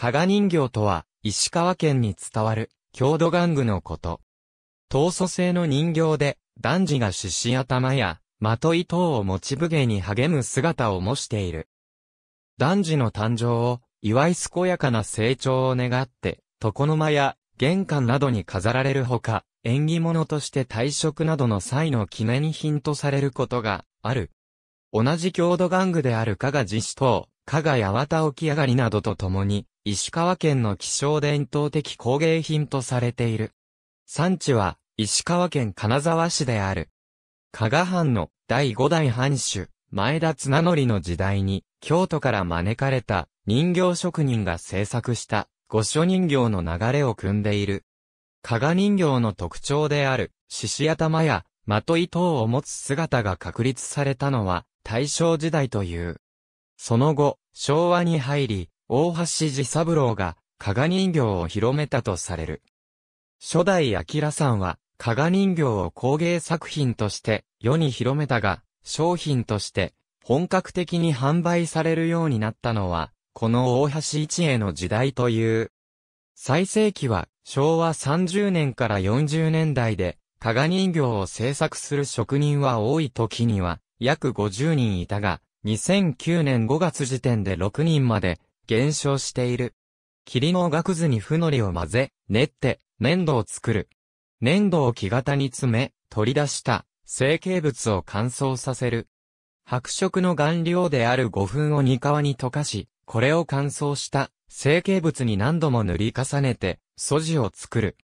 加賀人形とは、石川県に伝わる、郷土玩具のこと。陶素製の人形で、男児が獅子頭や、い等を持ち武芸に励む姿を模している。男児の誕生を、祝い健やかな成長を願って、床の間や、玄関などに飾られるほか、縁起物として退職などの際の記念品とされることがある。同じ郷土玩具である加賀自死等、加賀八幡起き上がりなどとともに、石川県の希少伝統的工芸品とされている。産地は、石川県金沢市である。加賀藩の第5代藩主、前田綱則の時代に、京都から招かれた人形職人が制作した御所人形の流れを組んでいる。加賀人形の特徴である、獅子頭や、的等を持つ姿が確立されたのは、大正時代という。その後、昭和に入り、大橋寺三郎が、加賀人形を広めたとされる。初代明さんは、加賀人形を工芸作品として世に広めたが、商品として本格的に販売されるようになったのは、この大橋一栄の時代という。最盛期は昭和30年から40年代で、加賀人形を制作する職人は多い時には約50人いたが、2009年5月時点で6人まで減少している。霧の額図に負のりを混ぜ、練って、粘土を作る。粘土を木型に詰め、取り出した、成形物を乾燥させる。白色の顔料である五分を煮皮に溶かし、これを乾燥した、成形物に何度も塗り重ねて、素地を作る。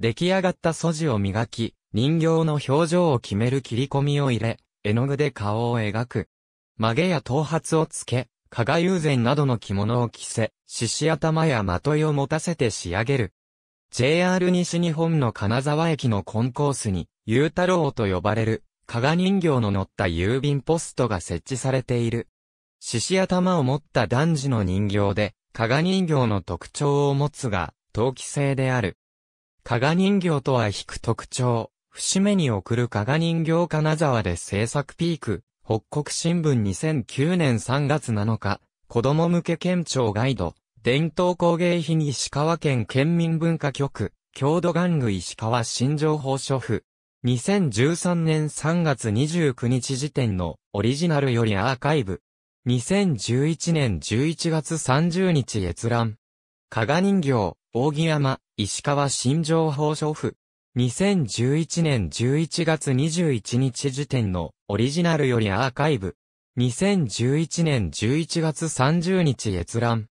出来上がった素地を磨き、人形の表情を決める切り込みを入れ、絵の具で顔を描く。曲げや頭髪をつけ、加賀友禅などの着物を着せ、獅子頭やまといを持たせて仕上げる。JR 西日本の金沢駅のコンコースに、ゆうたろうと呼ばれる、加賀人形の乗った郵便ポストが設置されている。獅子頭を持った男児の人形で、加賀人形の特徴を持つが、陶器製である。加賀人形とは引く特徴、節目に送る加賀人形金沢で制作ピーク、北国新聞2009年3月7日、子供向け県庁ガイド、伝統工芸品石川県県民文化局、郷土玩具石川新情報書府。2013年3月29日時点のオリジナルよりアーカイブ。2011年11月30日閲覧。加賀人形、扇山、石川新情報書府。2011年11月21日時点のオリジナルよりアーカイブ。2011年11月30日閲覧。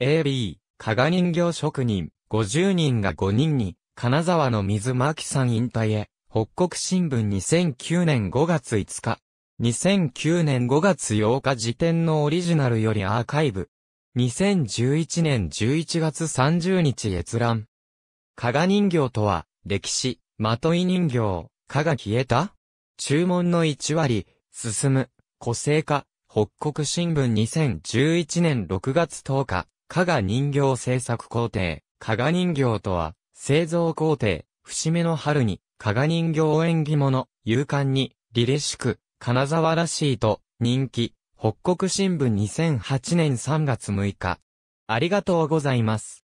AB、加賀人形職人、50人が5人に、金沢の水巻さん引退へ、北国新聞2009年5月5日。2009年5月8日時点のオリジナルよりアーカイブ。2011年11月30日閲覧。加賀人形とは、歴史、まとい人形、加賀消えた注文の1割、進む、個性化、北国新聞2011年6月10日、加賀人形製作工程、加賀人形とは、製造工程、節目の春に、加賀人形縁起物、勇敢に、凛々しく、金沢らしいと、人気、北国新聞2008年3月6日。ありがとうございます。